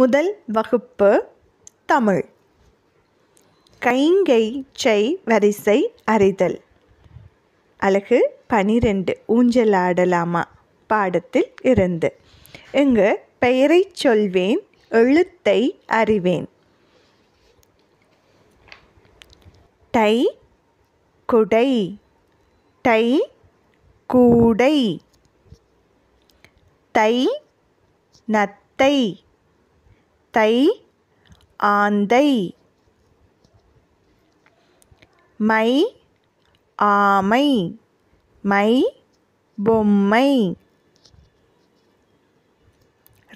முதல் வகுப்பு தமிழ் கைங்கை செய் வரிசை அறிதல் அழகு பனிரெண்டு ஊஞ்சலாடலாமா பாடத்தில் இருந்து இங்கு பெயரை சொல்வேன் எழுத்தை அறிவேன் டை குடை டை கூடை தை நத்தை தை ஆந்தை மை ஆமை மை பொம்மை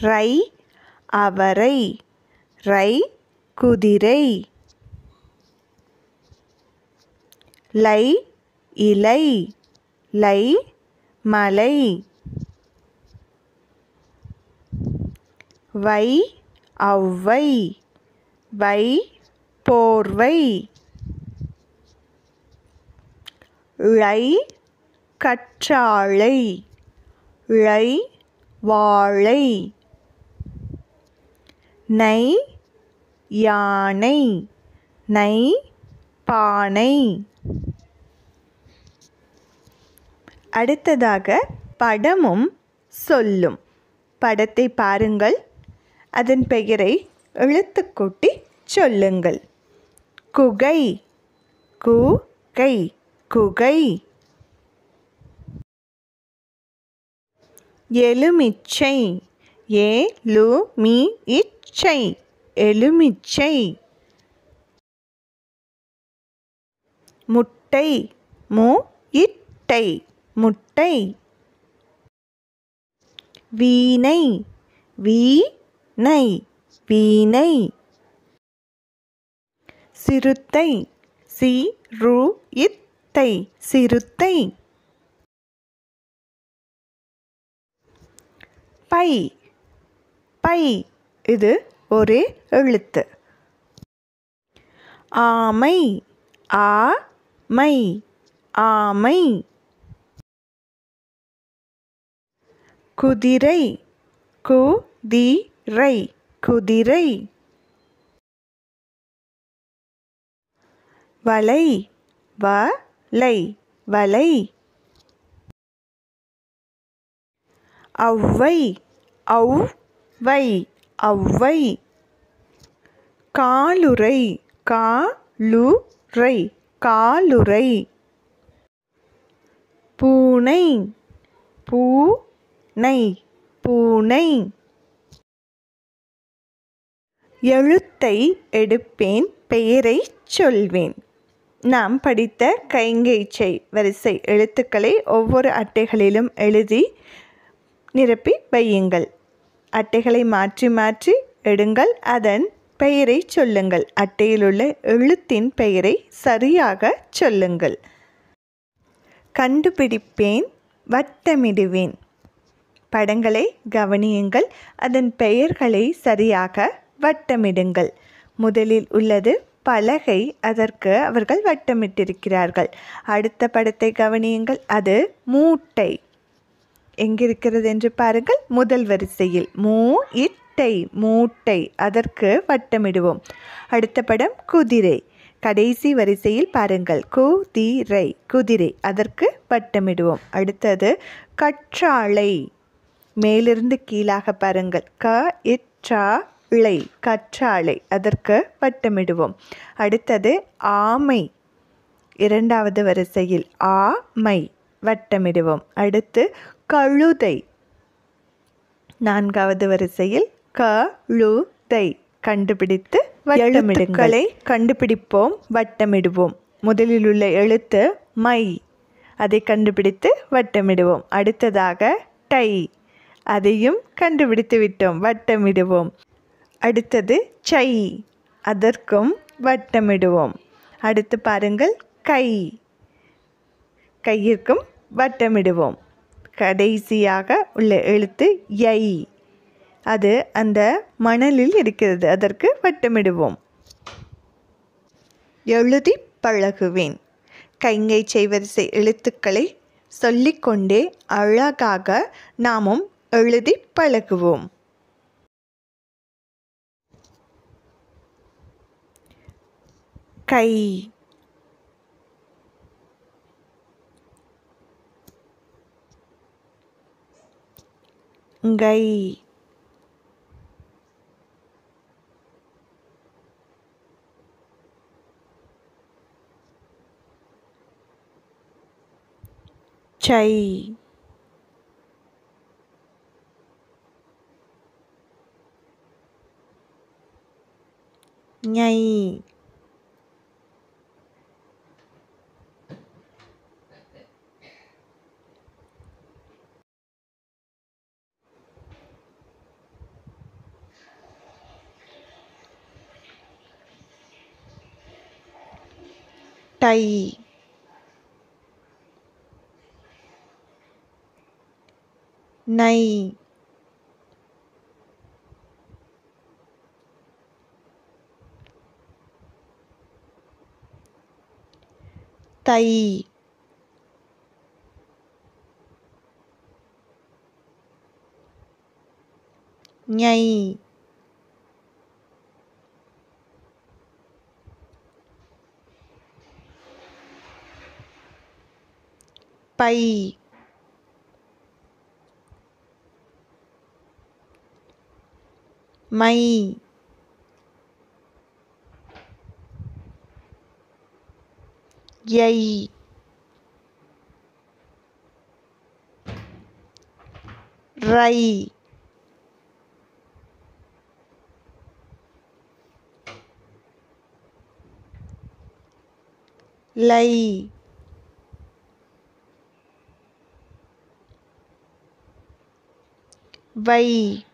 ரை அவரை ரை குதிரை லை இலை லை மலை வை அவ்வை வை போர்வை இழை கற்றாழை இழை வாழை நை யானை நை பானை அடுத்ததாக படமும் சொல்லும் படத்தை பாருங்கள் அதன் பெயரை எழுத்து கூட்டி சொல்லுங்கள் குகை கு கை குகை எலுமிச்சை ஏ லு மி இச்சை எலுமிச்சை முட்டை மு இட்டை முட்டை வீணை வீ நை பீனை சிறுத்தை சி ரு இத்தை சிறுத்தை பை பை இது ஒரே எழுத்து ஆமை ஆ மை ஆமை குதிரை கு தி ரை குதிரை வலை வலை வலை அவ்வை அவ் வை அவ்வை காலுரை காலுரை காலுரை பூனை பூனை பூனை எழுத்தை எடுப்பேன் பெயரை சொல்வேன் நாம் படித்த கைங்கேச்சை வரிசை எழுத்துக்களை ஒவ்வொரு அட்டைகளிலும் எழுதி நிரப்பி வையுங்கள் அட்டைகளை மாற்றி மாற்றி எடுங்கள் அதன் பெயரை சொல்லுங்கள் அட்டையிலுள்ள எழுத்தின் பெயரை சரியாக சொல்லுங்கள் கண்டுபிடிப்பேன் வட்டமிடுவேன் படங்களை கவனியுங்கள் அதன் பெயர்களை சரியாக வட்டமிடுங்கள் முதலில் உள்ளது பலகை அதற்கு அவர்கள் வட்டமிட்டிருக்கிறார்கள் அடுத்த படத்தை கவனியுங்கள் அது மூட்டை எங்கிருக்கிறது என்று பாருங்கள் முதல் வரிசையில் மூ இட்டை மூட்டை அதற்கு வட்டமிடுவோம் அடுத்த படம் குதிரை கடைசி வரிசையில் பாருங்கள் குதிரை குதிரை அதற்கு வட்டமிடுவோம் அடுத்தது கற்றாழை மேலிருந்து கீழாக பாருங்கள் க இற்றா இலை கற்றாழை அதற்கு வட்டமிடுவோம் அடுத்தது ஆமை இரண்டாவது வரிசையில் ஆமை வட்டமிடுவோம் அடுத்து கழுதை நான்காவது வரிசையில் கழுதை கண்டுபிடித்து வட்டமிடுங்களை கண்டுபிடிப்போம் வட்டமிடுவோம் முதலில் உள்ள எழுத்து மை அதை கண்டுபிடித்து வட்டமிடுவோம் அடுத்ததாக டை அதையும் கண்டுபிடித்து விட்டோம் வட்டமிடுவோம் அடுத்தது சை அதற்கும் வட்டமிடுவோம் அடுத்து பாருங்கள் கை கையிற்கும் வட்டமிடுவோம் கடைசியாக உள்ள எழுத்து யை அது அந்த மணலில் இருக்கிறது அதற்கு வட்டமிடுவோம் எழுதி பழகுவேன் கைங்கை செய்வரிசை எழுத்துக்களை சொல்லிக்கொண்டே அழகாக நாமும் எழுதி பழகுவோம் cày gầy chày nhầy cây này, tây nhây by my யை ரை லை vây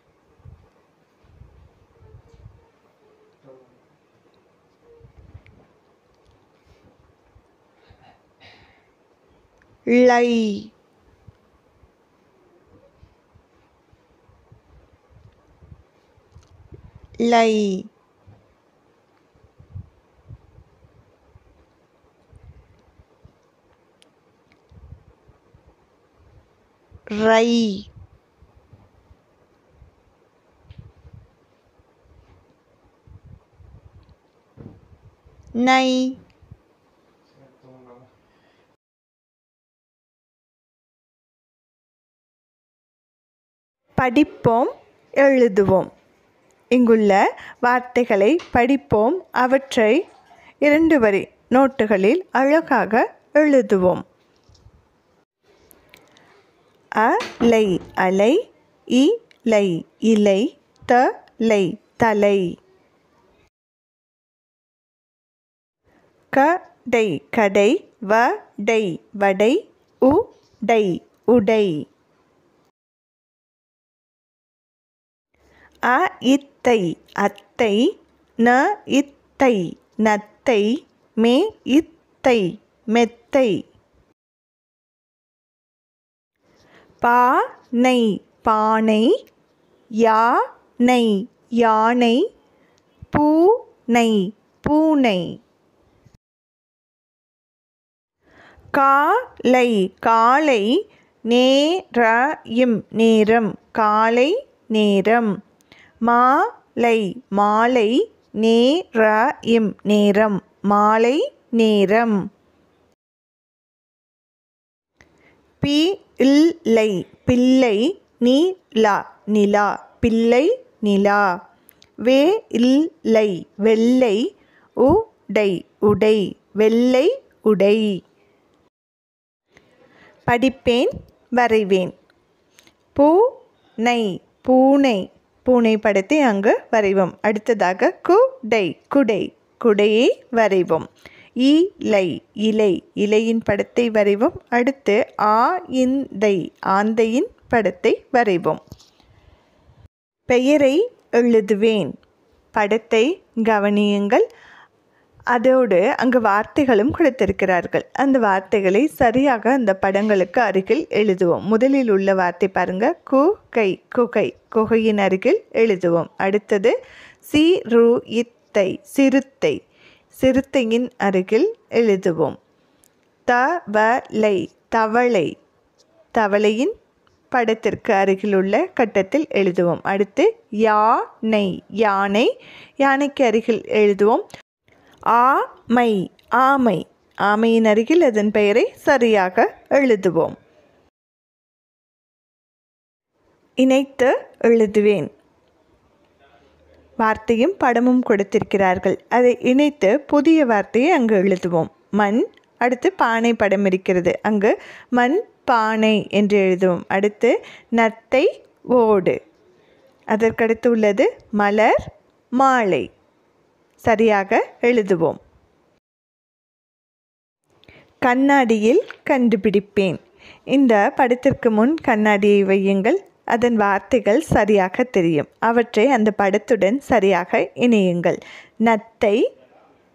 lầy lầy rầy nay படிப்போம் எழுதுவோம் இங்குள்ள வார்த்தைகளை படிப்போம் அவற்றை இரண்டு வரி நோட்டுகளில் அழகாக எழுதுவோம் அ லை அலை லை இலை இலை தலை தலை க டை கடை வ டை வடை உ டை உடை அ இத்தை அத்தை ந இத்தை நத்தை மே இத்தை மெத்தை பா நை பானை யா நை யானை பூ நை பூனை காலை காலை நேரயும் நேரம் காலை நேரம் மாலை மாலை நேரயும் நேரம் மாலை நேரம் பி பிள்ளை பிள்ளை நீலா நிலா பிள்ளை நிலா வே இல்லை வெள்ளை உடை உடை வெள்ளை உடை படிப்பேன் வரைவேன் பூ நை பூனை பூனை படத்தை அங்கு வரைவோம் அடுத்ததாக குடை குடை குடையை வரைவோம் இலை இலை இலையின் படத்தை வரைவோம் அடுத்து ஆ இந்தை ஆந்தையின் படத்தை வரைவோம் பெயரை எழுதுவேன் படத்தை கவனியுங்கள் அதோடு அங்கு வார்த்தைகளும் கொடுத்திருக்கிறார்கள் அந்த வார்த்தைகளை சரியாக அந்த படங்களுக்கு அருகில் எழுதுவோம் முதலில் உள்ள வார்த்தை பாருங்க கு கை குகை குகையின் அருகில் எழுதுவோம் அடுத்தது சி ரு இத்தை சிறுத்தை சிறுத்தையின் அருகில் எழுதுவோம் த வ லை தவளை தவளையின் படத்திற்கு அருகில் உள்ள கட்டத்தில் எழுதுவோம் அடுத்து யானை யானை யானைக்கு அருகில் எழுதுவோம் ஆமை ஆமை ஆமையின் அருகில் அதன் பெயரை சரியாக எழுதுவோம் இணைத்து எழுதுவேன் வார்த்தையும் படமும் கொடுத்திருக்கிறார்கள் அதை இணைத்து புதிய வார்த்தையை அங்கு எழுதுவோம் மண் அடுத்து பானை படம் இருக்கிறது அங்கு மண் பானை என்று எழுதுவோம் அடுத்து நத்தை ஓடு அதற்கடுத்து உள்ளது மலர் மாலை சரியாக எழுதுவோம் கண்ணாடியில் கண்டுபிடிப்பேன் இந்த படத்திற்கு முன் கண்ணாடியை வையுங்கள் அதன் வார்த்தைகள் சரியாக தெரியும் அவற்றை அந்த படத்துடன் சரியாக இணையுங்கள் நத்தை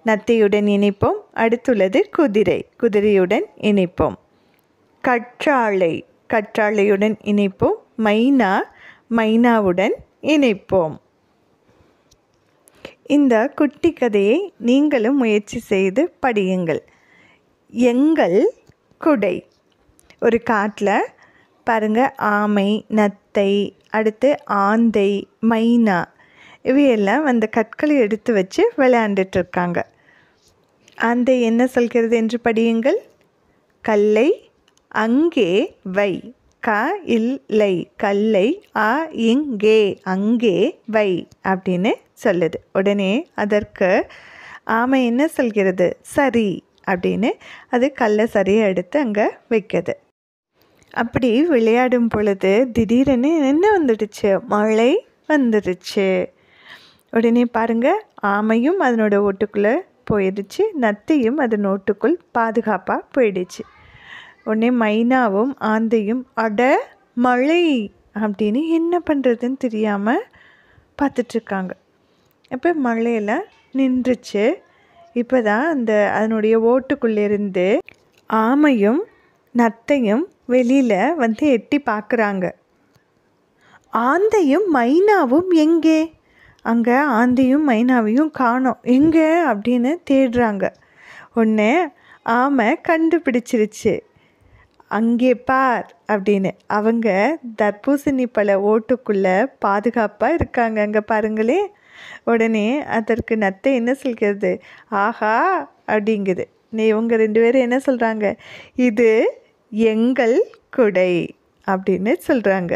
நத்தையுடன் இணைப்போம் அடுத்துள்ளது குதிரை குதிரையுடன் இணைப்போம் கற்றாழை கற்றாழையுடன் இணைப்போம் மைனா மைனாவுடன் இணைப்போம் இந்த குட்டி கதையை நீங்களும் முயற்சி செய்து படியுங்கள் எங்கள் குடை ஒரு காட்டில் பாருங்கள் ஆமை நத்தை அடுத்து ஆந்தை மைனா இவையெல்லாம் அந்த கற்களை எடுத்து வச்சு விளையாண்டுட்டு ஆந்தை என்ன சொல்கிறது என்று படியுங்கள் கல்லை அங்கே வை க இல்லை கல்லை அ இங்கே அங்கே வை அப்படின்னு சொல்லுது உடனே அதற்கு ஆமை என்ன சொல்கிறது சரி அப்படின்னு அது கல்லை சரியாக எடுத்து அங்கே வைக்குது அப்படி விளையாடும் பொழுது திடீரென்னு என்ன வந்துடுச்சு மழை வந்துடுச்சு உடனே பாருங்கள் ஆமையும் அதனோட ஓட்டுக்குள்ளே போயிடுச்சு நத்தையும் அதன் ஓட்டுக்குள் பாதுகாப்பாக போயிடுச்சு உடனே மைனாவும் ஆந்தையும் அட மழை அப்படின்னு என்ன பண்ணுறதுன்னு தெரியாமல் பார்த்துட்ருக்காங்க அப்போ மழையில் நின்றுச்சு இப்போ தான் அந்த அதனுடைய ஓட்டுக்குள்ளேருந்து ஆமையும் நத்தையும் வெளியில் வந்து எட்டி பார்க்குறாங்க ஆந்தையும் மைனாவும் எங்கே அங்கே ஆந்தையும் மைனாவையும் காணோம் எங்கே அப்படின்னு தேடுறாங்க ஒன்று ஆமை கண்டுபிடிச்சிருச்சு அங்கே பார் அப்படின்னு அவங்க தர்பூசணி பழ ஓட்டுக்குள்ளே பாதுகாப்பாக இருக்காங்க அங்கே பாருங்களே உடனே அதற்கு நத்தை என்ன சொல்கிறது ஆஹா அப்படிங்குது நீ இவங்க ரெண்டு பேரும் என்ன சொல்கிறாங்க இது எங்கள் குடை அப்படின்னு சொல்கிறாங்க